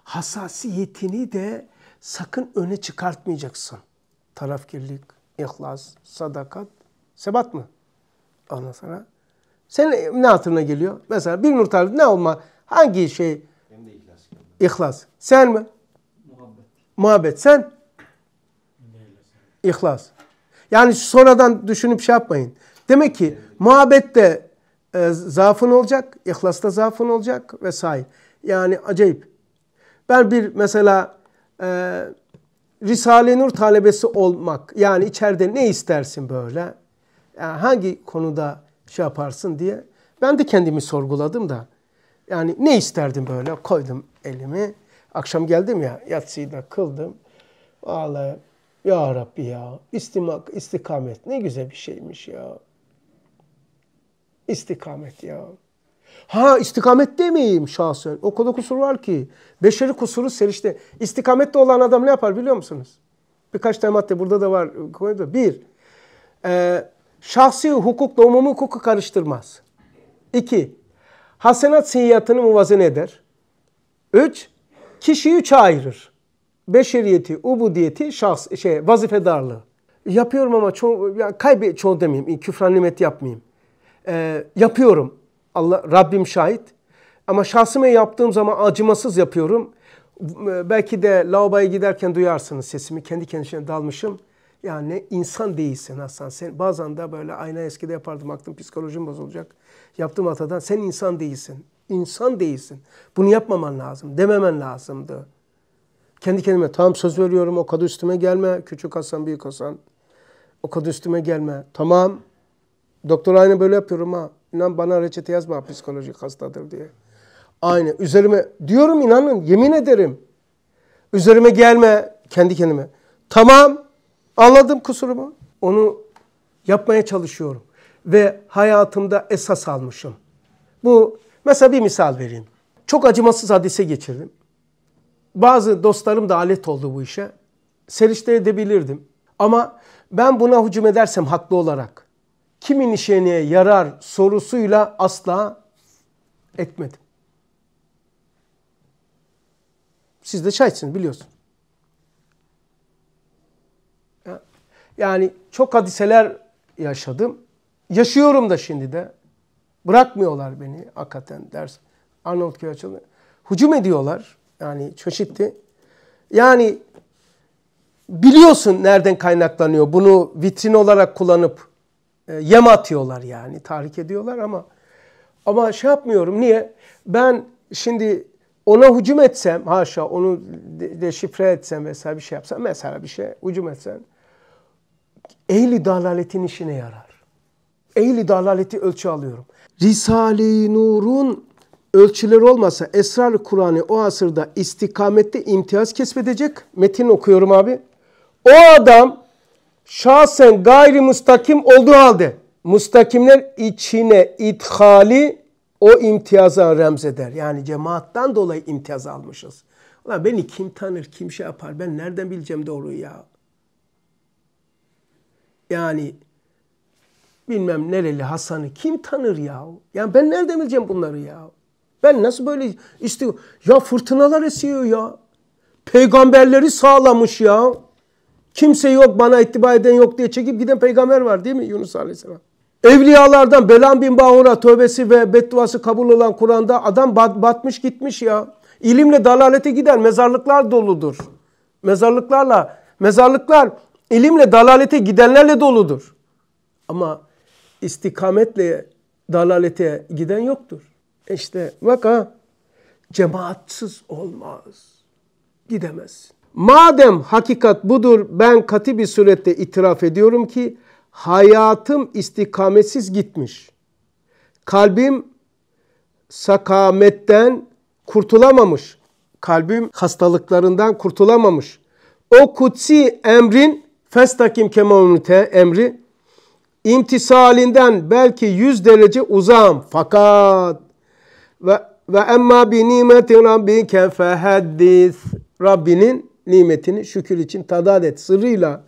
A: Hassasiyetini de sakın öne çıkartmayacaksın tarafkirlik, ihlas, sadakat, sebat mı? Ondan sonra senin ne hatırına geliyor? Mesela bir nur tarifi ne olma? Hangi şey? Benim de ihlas. İhlas. Sen mi? Muhabbet. Muhabbet. Sen? İhlas. Yani sonradan düşünüp şey yapmayın. Demek ki evet. muhabbette e, zaafın olacak, ihlasta zaafın olacak vesaire. Yani acayip. Ben bir mesela e, Risale-i Nur talebesi olmak yani içeride ne istersin böyle? Yani hangi konuda şey yaparsın diye ben de kendimi sorguladım da. Yani ne isterdim böyle koydum elimi. Akşam geldim ya yatsıyı da kıldım. Vallahi ya Rabbi ya istimak, istikamet ne güzel bir şeymiş ya. İstikamet ya. Ha istikamet demeyeyim şahsen? O kadar kusur var ki. Beşeri kusuru serişte. İstikamette olan adam ne yapar biliyor musunuz? Birkaç tane madde burada da var. Bir, e, şahsi hukukla umumi hukuku karıştırmaz. İki, hasenat siyyatını muvazene eder. Üç, kişiyi üçe ayırır. Beşeriyeti, ubudiyeti, şahs, şey, darlığı. Yapıyorum ama ço ya kaybe çoğu demeyeyim, küfran yapmayayım. Ee, yapıyorum Allah Rabbim şahit. Ama şahsıma yaptığım zaman acımasız yapıyorum. E, belki de lavaboya giderken duyarsınız sesimi. Kendi kendisine dalmışım. Yani insan değilsin Hasan. Sen bazen de böyle ayna eskide yapardım. Aklım psikolojim bozulacak. Yaptığım hatadan sen insan değilsin. İnsan değilsin. Bunu yapmaman lazım. Dememen lazımdı. Kendi kendime tamam söz veriyorum. O kadı üstüme gelme. Küçük Hasan, büyük Hasan. O kadı üstüme gelme. Tamam. Doktor aynı böyle yapıyorum ha. İnan bana reçete yazma psikolojik hastadır diye. Aynı. Üzerime diyorum inanın yemin ederim. Üzerime gelme kendi kendime. Tamam anladım kusurumu. Onu yapmaya çalışıyorum. Ve hayatımda esas almışım. Bu mesela bir misal vereyim. Çok acımasız hadise geçirdim. Bazı dostlarım da alet oldu bu işe. Serişte edebilirdim. Ama ben buna hücum edersem haklı olarak kimin işine yarar sorusuyla asla etmedim. Siz de şahitsiniz biliyorsun. Yani çok hadiseler yaşadım. Yaşıyorum da şimdi de. Bırakmıyorlar beni hakikaten ders. Arnold köy açıldı. Hücum ediyorlar. Yani çeşitli. Yani biliyorsun nereden kaynaklanıyor. Bunu vitrin olarak kullanıp e, yem atıyorlar yani tahrik ediyorlar ama ama şey yapmıyorum niye? Ben şimdi ona hücum etsem haşa onu deşifre etsem vesaire bir şey yapsam mesela bir şey hücum etsen ehli dalaletin işine yarar. Ehli dalaleti ölçü alıyorum. Risale-i Nur'un ölçüleri olmasa esrar Kur'an'ı o asırda istikamette imtiyaz kesbedecek. Metin okuyorum abi. O adam şahsen gayri mustakim olduğu halde mustakimler içine ithali o imtiyaza remzeder. Yani cemaattan dolayı imtiyaz almışız. Ulan beni kim tanır, kim şey yapar? Ben nereden bileceğim doğruyu ya? Yani bilmem nereli Hasan'ı kim tanır ya? Yani ben nereden bileceğim bunları ya? Ben nasıl böyle istiyor? ya fırtınalar esiyor ya. Peygamberleri sağlamış ya. Kimse yok bana ittiba eden yok diye çekip giden peygamber var değil mi Yunus Aleyhisselam? Evliyalardan Belan bin Bahura tövbesi ve bedduası kabul olan Kur'an'da adam bat, batmış gitmiş ya. İlimle dalalete giden mezarlıklar doludur. Mezarlıklarla, mezarlıklar ilimle dalalete gidenlerle doludur. Ama istikametle dalalete giden yoktur. E işte bak ha cemaatsız olmaz. Gidemezsin. Madem hakikat budur ben katı bir surette itiraf ediyorum ki hayatım istikametsiz gitmiş. Kalbim sakametten kurtulamamış. Kalbim hastalıklarından kurtulamamış. O kutsi emrin festakim kemalunite emri imtisalinden belki yüz derece uzağım. Fakat ve ve emma bi nimeti rabbike fehaddis Rabbinin nimetini şükür için tadad et sırrıyla.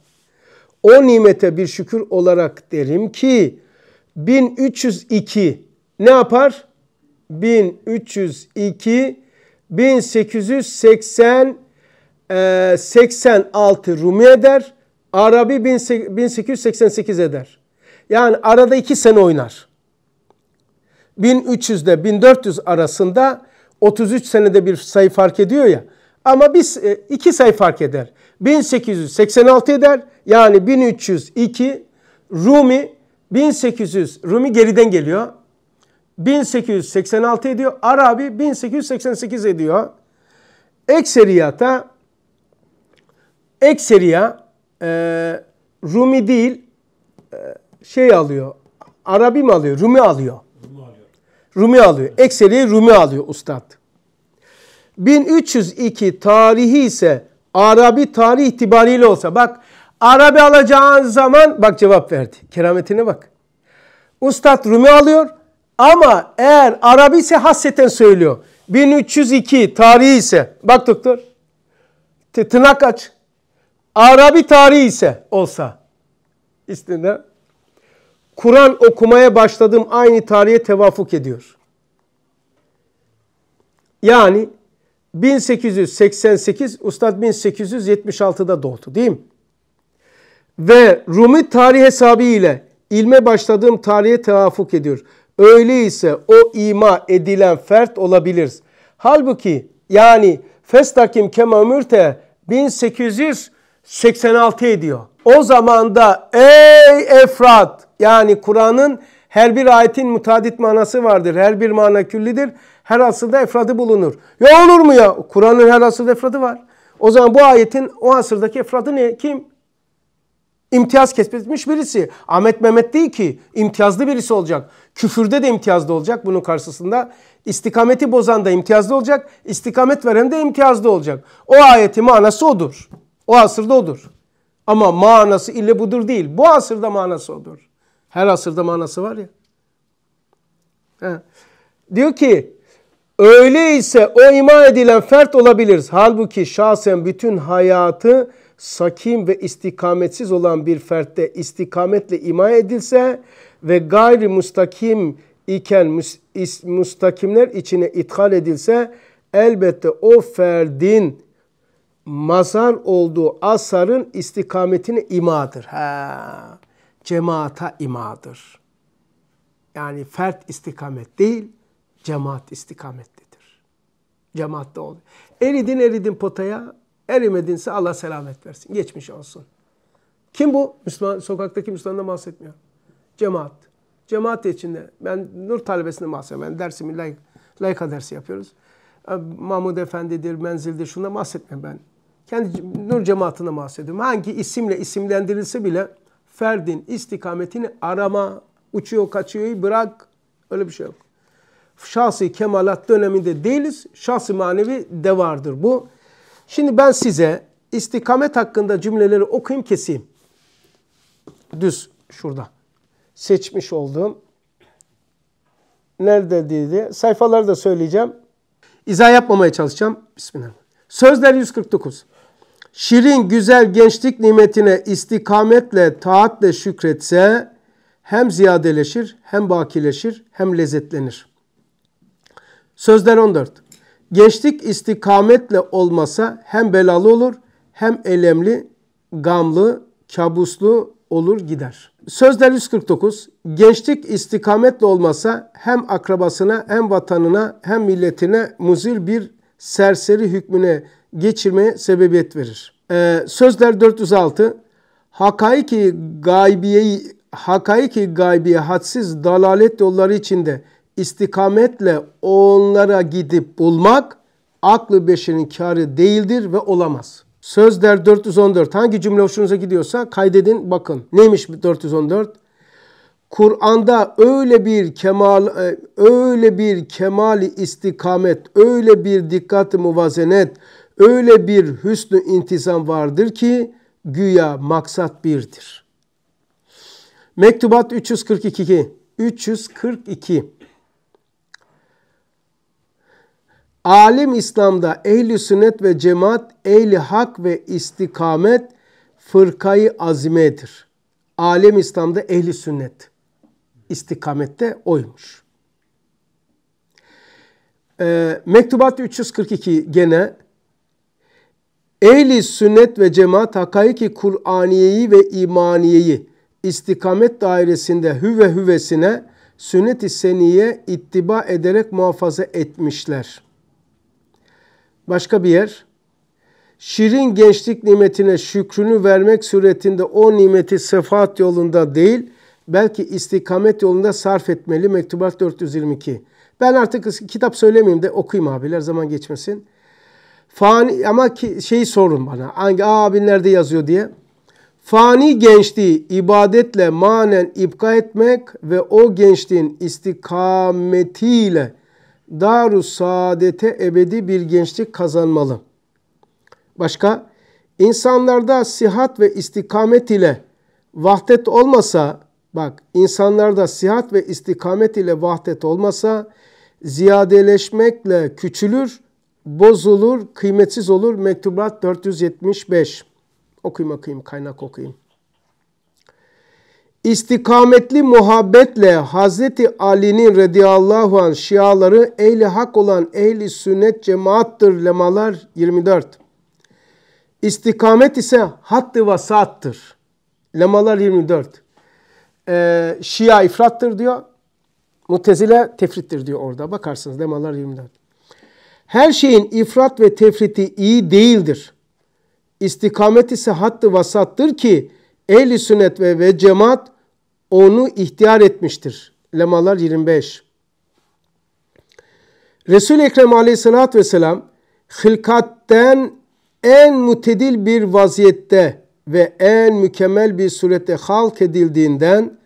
A: O nimete bir şükür olarak derim ki 1302 ne yapar? 1302 1880 86 Rumi eder. Arabi 1888 eder. Yani arada iki sene oynar. 1300 ile 1400 arasında 33 senede bir sayı fark ediyor ya. Ama biz e, iki sayı fark eder. 1886 eder. Yani 1302 Rumi 1800 Rumi geriden geliyor. 1886 ediyor. Arabi 1888 ediyor. Ekseriyata Ekseriya e, Rumi değil e, şey alıyor. Arabi mi alıyor? Rumi alıyor. Rumi alıyor. Rumi alıyor. Ekseriye Rumi alıyor ustad. 1302 tarihi ise Arabi tarih itibariyle olsa bak Arabi alacağın zaman bak cevap verdi. Kerametine bak. Ustad Rumi alıyor ama eğer Arabi ise hasreten söylüyor. 1302 tarihi ise bak doktor tırnak aç. Arabi tarihi ise olsa üstünde Kur'an okumaya başladığım aynı tarihe tevafuk ediyor. Yani 1888, Ustad 1876'da doğdu değil mi? Ve Rumi tarih hesabı ile ilme başladığım tarihe tevafuk ediyor. Öyleyse o ima edilen fert olabilir. Halbuki yani Festakim Kema Ömürte 1886 ediyor. O zamanda ey Efrat yani Kur'an'ın her bir ayetin mutadit manası vardır. Her bir mana küllidir her asırda efradı bulunur. Ya olur mu ya? Kur'an'ın her asırda efradı var. O zaman bu ayetin o asırdaki efradı ne? Kim? İmtiyaz kesbetmiş birisi. Ahmet Mehmet değil ki. imtiyazlı birisi olacak. Küfürde de imtiyazlı olacak bunun karşısında. İstikameti bozan da imtiyazlı olacak. İstikamet veren de imtiyazlı olacak. O ayeti manası odur. O asırda odur. Ama manası ille budur değil. Bu asırda manası odur. Her asırda manası var ya. He. Diyor ki Öyleyse o ima edilen fert olabilir. Halbuki şahsen bütün hayatı sakin ve istikametsiz olan bir fertte istikametle ima edilse ve gayri mustakim iken mustakimler içine ithal edilse elbette o ferdin mazar olduğu asarın istikametini imadır. Ha, cemaata imadır. Yani fert istikamet değil, Cemaat istikametlidir. da oluyor. Eridin eridin potaya, erimedinse Allah selamet versin. Geçmiş olsun. Kim bu? Müslüman, sokaktaki Müslümandan bahsetmiyor. Cemaat. Cemaat içinde. Ben nur talebesini bahsediyorum. Ben dersimi layık, layıka dersi yapıyoruz. Ee, Mahmud Efendi'dir, menzildir şuna bahsetmiyorum ben. Kendi nur cemaatine bahsediyorum. Hangi isimle isimlendirilse bile ferdin istikametini arama, uçuyor kaçıyor bırak. Öyle bir şey yok şahsi kemalat döneminde değiliz. Şahsi manevi de vardır bu. Şimdi ben size istikamet hakkında cümleleri okuyayım keseyim. Düz şurada. Seçmiş olduğum. Nerede dedi. Sayfaları da söyleyeceğim. İzah yapmamaya çalışacağım. Bismillah. Sözler 149. Şirin güzel gençlik nimetine istikametle, taatle şükretse hem ziyadeleşir, hem bakileşir, hem lezzetlenir.'' Sözler 14. Gençlik istikametle olmasa hem belalı olur hem elemli, gamlı, kabuslu olur gider. Sözler 149. Gençlik istikametle olmasa hem akrabasına hem vatanına hem milletine muzir bir serseri hükmüne geçirmeye sebebiyet verir. Ee, sözler 406. Hakaiki gaybiyeyi hakaiki gaybiye hadsiz dalalet yolları içinde istikametle onlara gidip bulmak aklı beşerin kârı değildir ve olamaz. Sözler 414 hangi cümle hoşunuza gidiyorsa kaydedin bakın. Neymiş 414? Kur'an'da öyle bir kemal e, öyle bir kemali istikamet, öyle bir dikkat-i muvazenet, öyle bir hüsnü intizam vardır ki güya maksat birdir. Mektubat 342 342 Alim İslam'da ehli sünnet ve cemaat, ehli hak ve istikamet fırkayı azimedir. Alim İslam'da ehli sünnet. İstikamette oymuş. E, Mektubat 342 gene Ehli sünnet ve cemaat hakaiki Kur'aniyeyi ve imaniyeyi istikamet dairesinde hüve hüvesine sünnet-i seniye ittiba ederek muhafaza etmişler.'' Başka bir yer. Şirin gençlik nimetine şükrünü vermek suretinde o nimeti sefaat yolunda değil, belki istikamet yolunda sarf etmeli. Mektubat 422. Ben artık kitap söylemeyeyim de okuyayım abiler zaman geçmesin. Fani ama ki, şeyi sorun bana. Hangi abin nerede yazıyor diye. Fani gençliği ibadetle manen ipka etmek ve o gençliğin istikametiyle daru saadete ebedi bir gençlik kazanmalı. Başka, insanlarda sihat ve istikamet ile vahdet olmasa, bak insanlarda sihat ve istikamet ile vahdet olmasa, ziyadeleşmekle küçülür, bozulur, kıymetsiz olur. Mektubat 475. Okuyayım okuyayım, kaynak okuyayım. İstikametli muhabbetle Hazreti Ali'nin radıyallahu an şiaları ehli hak olan ehli sünnet cemaattır lemalar 24. İstikamet ise hattı vasattır. Lemalar 24. Ee, şia ifrattır diyor. Mutezile tefrittir diyor orada. Bakarsınız lemalar 24. Her şeyin ifrat ve tefriti iyi değildir. İstikamet ise hattı vasattır ki ehli sünnet ve, ve cemaat onu ihtiyar etmiştir. Lemalar 25 Resul-i Ekrem aleyhissalatü vesselam hılkatten en mutedil bir vaziyette ve en mükemmel bir surette halk edildiğinden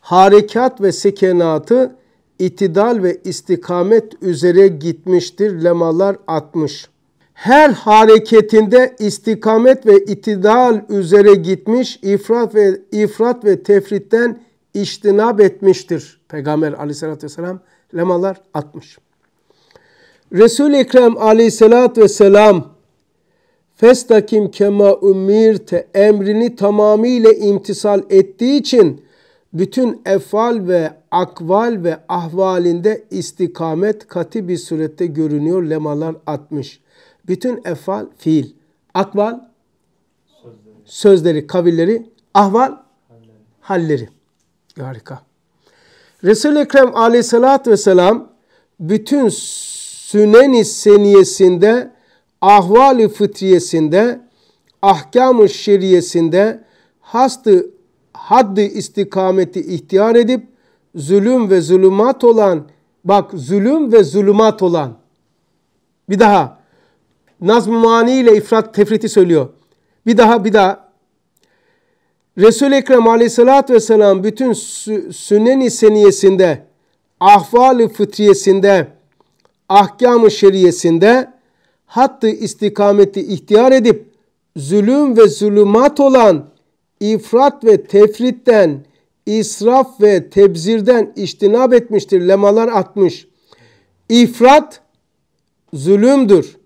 A: harekat ve sekenatı itidal ve istikamet üzere gitmiştir. Lemalar 60 her hareketinde istikamet ve itidal üzere gitmiş, ifrat ve ifrat ve tefritten iştinab etmiştir. Peygamber aleyhissalatü vesselam lemalar atmış. Resul-i Ekrem aleyhissalatü vesselam festakim kema umirte emrini tamamıyla imtisal ettiği için bütün efal ve akval ve ahvalinde istikamet kati bir surette görünüyor lemalar atmış.'' bütün efal fiil, akval sözleri, sözleri kavilleri, ahval halleri. Harika. Resul-i Ekrem aleyhissalatü vesselam bütün süneni seniyesinde, ahval-i fıtriyesinde, ahkam-ı şeriyesinde hastı haddi istikameti ihtiyar edip zulüm ve zulümat olan bak zulüm ve zulümat olan bir daha nazm-ı mani ile ifrat tefriti söylüyor. Bir daha bir daha. Resul-i Ekrem aleyhissalatü vesselam bütün sünnen seniyesinde, ahval-ı fıtriyesinde, ahkam-ı şeriyesinde hattı istikameti ihtiyar edip zulüm ve zulümat olan ifrat ve tefritten, israf ve tebzirden iştinab etmiştir. Lemalar atmış. İfrat zulümdür.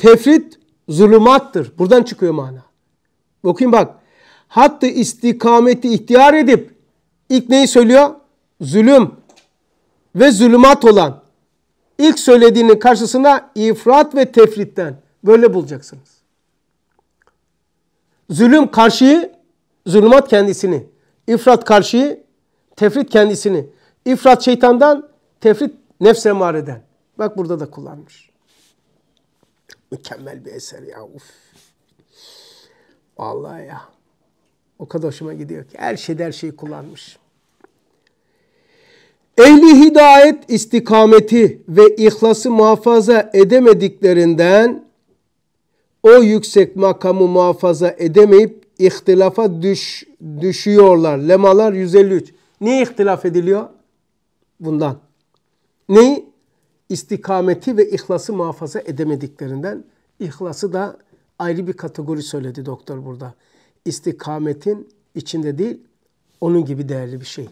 A: Tefrit zulümattır. Buradan çıkıyor mana. Bakayım bak. hatta istikameti ihtiyar edip ilk neyi söylüyor? Zulüm ve zulümat olan. İlk söylediğinin karşısında ifrat ve tefritten. Böyle bulacaksınız. Zulüm karşıyı, zulümat kendisini. İfrat karşıyı, tefrit kendisini. İfrat şeytandan, tefrit nefse mareden. Bak burada da kullanmış. Mükemmel bir eser ya. Uf. Vallahi ya. O kadar hoşuma gidiyor ki. Her şey her şeyi kullanmış. Ehli hidayet istikameti ve ihlası muhafaza edemediklerinden o yüksek makamı muhafaza edemeyip ihtilafa düş, düşüyorlar. Lemalar 153. Niye ihtilaf ediliyor? Bundan. Neyi? istikameti ve ihlası muhafaza edemediklerinden ihlası da ayrı bir kategori söyledi doktor burada. İstikametin içinde değil, onun gibi değerli bir şey.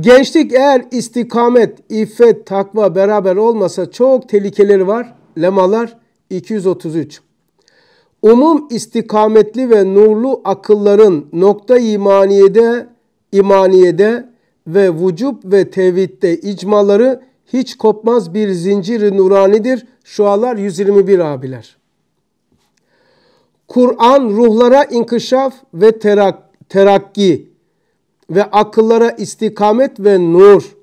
A: Gençlik eğer istikamet, iffet, takva beraber olmasa çok tehlikeleri var. Lemalar 233. Umum istikametli ve nurlu akılların nokta imaniyede, imaniyede ve vücub ve tevhidde icmaları hiç kopmaz bir zinciri nuranidir. Şualar 121 abiler. Kur'an ruhlara inkişaf ve terak terakki ve akıllara istikamet ve nur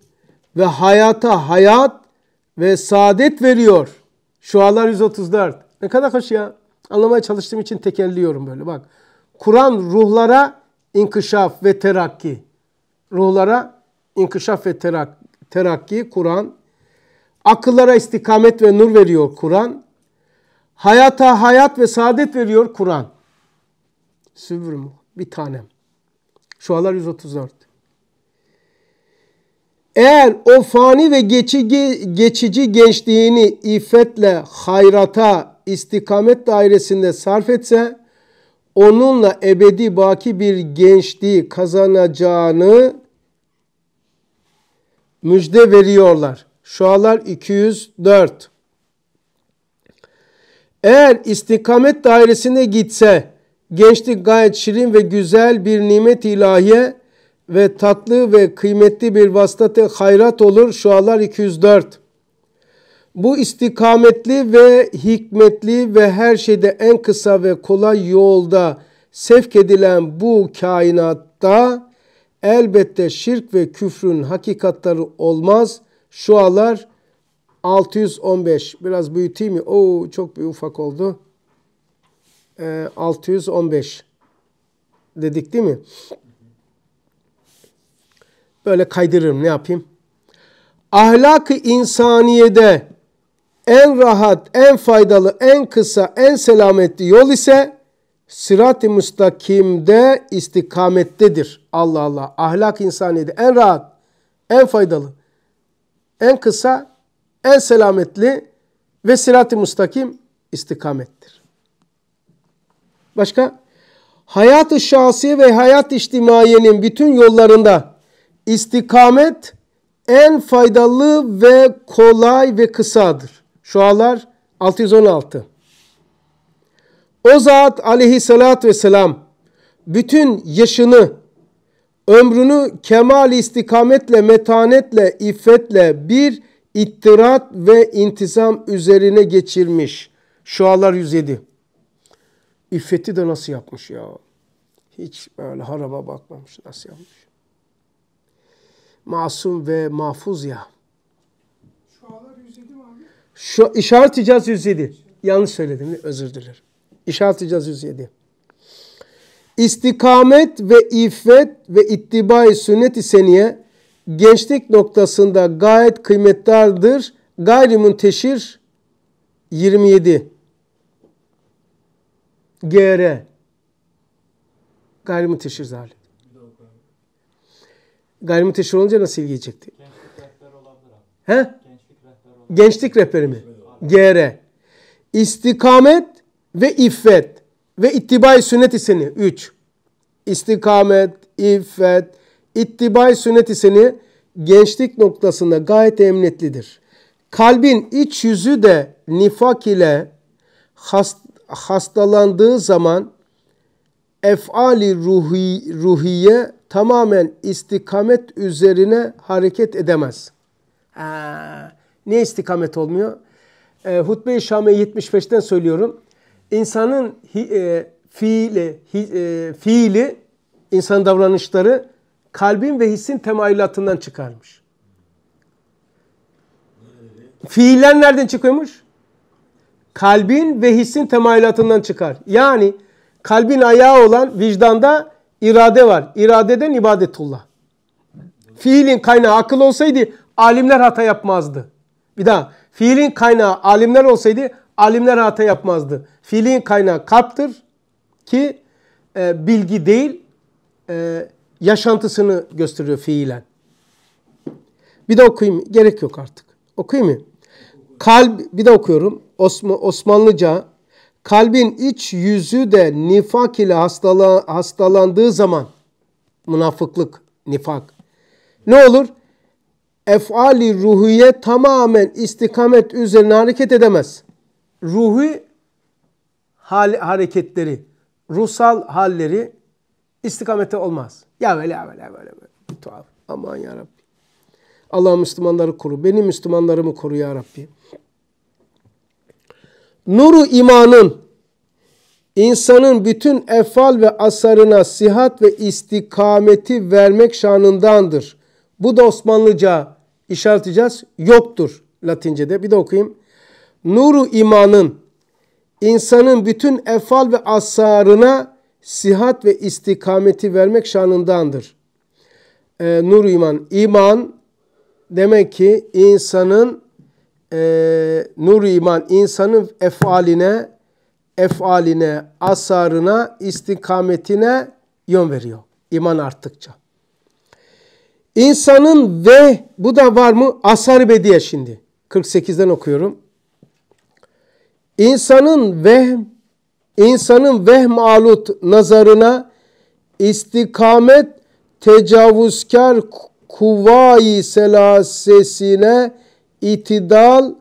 A: ve hayata hayat ve saadet veriyor. Şualar 134. Ne kadar hoş ya. Anlamaya çalıştığım için tekerliyorum böyle bak. Kur'an ruhlara inkişaf ve terakki. Ruhlara inkişaf ve terak terakki Kur'an. Akıllara istikamet ve nur veriyor Kur'an. Hayata hayat ve saadet veriyor Kur'an. Sübrüm bir tanem. Şualar 134. Eğer o fani ve geçici, geçici gençliğini iffetle, hayrata, istikamet dairesinde sarf etse, onunla ebedi baki bir gençliği kazanacağını müjde veriyorlar. Şualar 204. Eğer istikamet dairesine gitse gençlik gayet şirin ve güzel bir nimet ilahiye ve tatlı ve kıymetli bir vasıtı hayrat olur. Şualar 204. Bu istikametli ve hikmetli ve her şeyde en kısa ve kolay yolda sevk edilen bu kainatta Elbette şirk ve küfrün hakikatları olmaz. Şualar 615. Biraz büyüteyim mi? Oo çok bir ufak oldu. Ee, 615 dedik değil mi? Böyle kaydırırım ne yapayım? Ahlak-ı insaniyede en rahat, en faydalı, en kısa, en selametli yol ise sırat-ı müstakimde istikamettedir. Allah Allah. Ahlak insaniydi. En rahat, en faydalı, en kısa, en selametli ve sirat-i mustakim istikamettir. Başka? Hayat-ı şahsi ve hayat içtimaiyenin bütün yollarında istikamet en faydalı ve kolay ve kısadır. Şualar 616. O zat aleyhissalatü vesselam bütün yaşını, ömrünü kemal istikametle, metanetle, iffetle bir ittirat ve intizam üzerine geçirmiş. Şualar 107. İffeti de nasıl yapmış ya? Hiç böyle haraba bakmamış nasıl yapmış. Masum ve mahfuz ya. Şualar 107 mi abi? Şu, işaret 107. Yanlış söyledim özür dilerim. İşaret 107. İstikamet ve iffet ve ittibai sünnet-i seniye gençlik noktasında gayet kıymetlidir. Gayrimunteşir 27 GR Gayrimunteşir zalim. Gayrimunteşir olunca nasıl Gençlik olabilir He? Gençlik rehberi mi? GR. İstikamet ve iffet ve ittibai sünnet iseni. 3. İstikamet, iffet, ittibai sünnet iseni gençlik noktasında gayet emniyetlidir. Kalbin iç yüzü de nifak ile hast, hastalandığı zaman efali ruhi, ruhiye tamamen istikamet üzerine hareket edemez. Aa, niye istikamet olmuyor? E, Hutbe-i Şam'ı 75'ten söylüyorum insanın hi, e, fiili, hi, e, fiili, insan davranışları kalbin ve hissin temayülatından çıkarmış. Fiiller nereden çıkıyormuş? Kalbin ve hissin temayülatından çıkar. Yani kalbin ayağı olan vicdanda irade var. İradeden ibadetullah. Fiilin kaynağı akıl olsaydı alimler hata yapmazdı. Bir daha fiilin kaynağı alimler olsaydı Alimler hata yapmazdı. Fiilin kaynağı kalptir ki e, bilgi değil e, yaşantısını gösteriyor fiilen. Bir de okuyayım. Gerek yok artık. Okuyayım mı? Kalp, bir de okuyorum. Osman, Osmanlıca. Kalbin iç yüzü de nifak ile hastala, hastalandığı zaman münafıklık, nifak. Ne olur? Efali ruhiye tamamen istikamet üzerine hareket edemez ruhi hal, hareketleri, ruhsal halleri istikamete olmaz. Ya böyle ya böyle böyle. böyle. Tuhaf. Aman ya Rabbi. Allah Müslümanları koru. Beni Müslümanlarımı koru ya Rabbi. Nuru imanın insanın bütün efal ve asarına sihat ve istikameti vermek şanındandır. Bu da Osmanlıca işareteceğiz. Yoktur Latince'de. Bir de okuyayım nuru imanın insanın bütün efal ve asarına sihat ve istikameti vermek şanındandır. E, ee, nur iman. İman demek ki insanın e, nur iman insanın efaline efaline, asarına, istikametine yön veriyor. İman arttıkça. İnsanın ve bu da var mı? Asar bediye şimdi. 48'den okuyorum. İnsanın vehm, insanın vehm alut nazarına istikamet tecavüzkar kuvayi selasesine itidal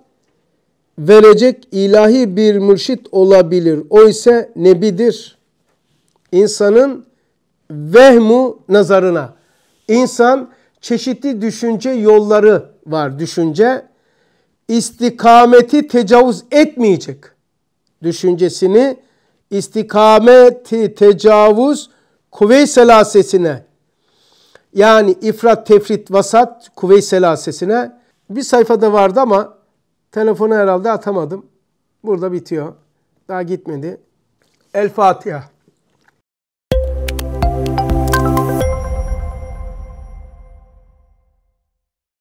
A: verecek ilahi bir mürşit olabilir. O ise nebidir. İnsanın vehmu nazarına. İnsan çeşitli düşünce yolları var. Düşünce istikameti tecavüz etmeyecek düşüncesini istikameti tecavüz kuvve-i selasesine yani ifrat, tefrit, vasat kuvve-i selasesine bir sayfada vardı ama telefonu herhalde atamadım. Burada bitiyor. Daha gitmedi. El Fatiha.